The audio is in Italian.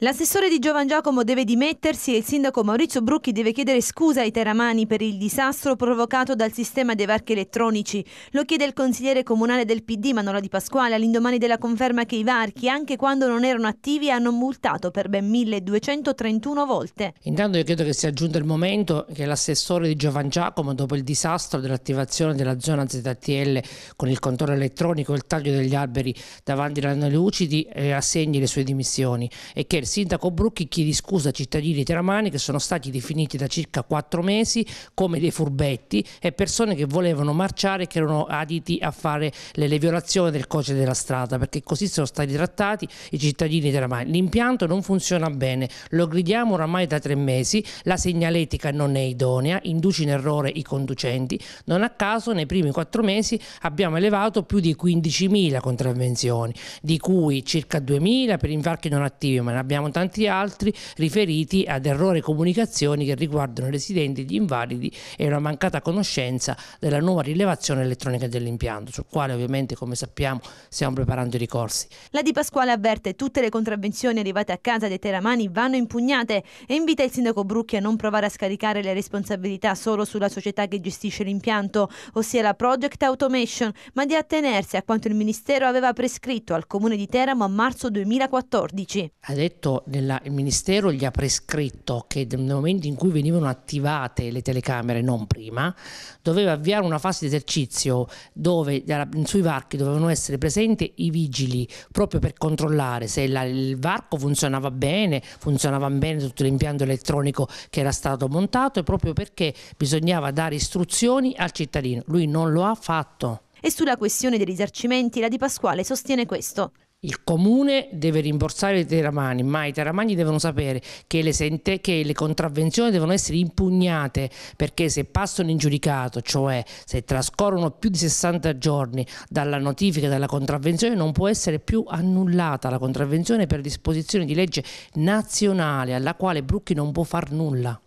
L'assessore di Giovan Giacomo deve dimettersi e il sindaco Maurizio Brucchi deve chiedere scusa ai teramani per il disastro provocato dal sistema dei varchi elettronici. Lo chiede il consigliere comunale del PD Manola Di Pasquale all'indomani della conferma che i varchi, anche quando non erano attivi, hanno multato per ben 1231 volte. Intanto io credo che sia giunto il momento che l'assessore di Giovan Giacomo, dopo il disastro dell'attivazione della zona ZTL con il controllo elettronico e il taglio degli alberi davanti alle lucidi, eh, assegni le sue dimissioni e che il sindaco Brucchi chiede scusa ai cittadini teramani che sono stati definiti da circa quattro mesi come dei furbetti e persone che volevano marciare e che erano aditi a fare le, le violazioni del codice della strada perché così sono stati trattati i cittadini teramani. L'impianto non funziona bene, lo gridiamo oramai da tre mesi, la segnaletica non è idonea, induce in errore i conducenti. Non a caso nei primi quattro mesi abbiamo elevato più di 15.000 contravvenzioni, di cui circa 2.000 per infarchi non attivi, ma ne abbiamo abbiamo tanti altri riferiti ad errori e comunicazioni che riguardano i residenti, gli invalidi e una mancata conoscenza della nuova rilevazione elettronica dell'impianto, sul quale ovviamente come sappiamo stiamo preparando i ricorsi. La Di Pasquale avverte tutte le contravvenzioni arrivate a casa dei teramani vanno impugnate e invita il sindaco Brucchi a non provare a scaricare le responsabilità solo sulla società che gestisce l'impianto, ossia la Project Automation, ma di attenersi a quanto il Ministero aveva prescritto al Comune di Teramo a marzo 2014. Ha detto appunto nella, il Ministero gli ha prescritto che nel momento in cui venivano attivate le telecamere, non prima, doveva avviare una fase di esercizio dove sui varchi dovevano essere presenti i vigili proprio per controllare se la, il varco funzionava bene, funzionava bene tutto l'impianto elettronico che era stato montato e proprio perché bisognava dare istruzioni al cittadino. Lui non lo ha fatto. E sulla questione dei risarcimenti la Di Pasquale sostiene questo. Il comune deve rimborsare i teramani, ma i teramani devono sapere che le, sente, che le, contravvenzioni devono essere impugnate perché se passano in giudicato, cioè se trascorrono più di 60 giorni dalla notifica della contravvenzione, non può essere più annullata la contravvenzione per disposizione di legge nazionale alla quale Brucchi non può far nulla.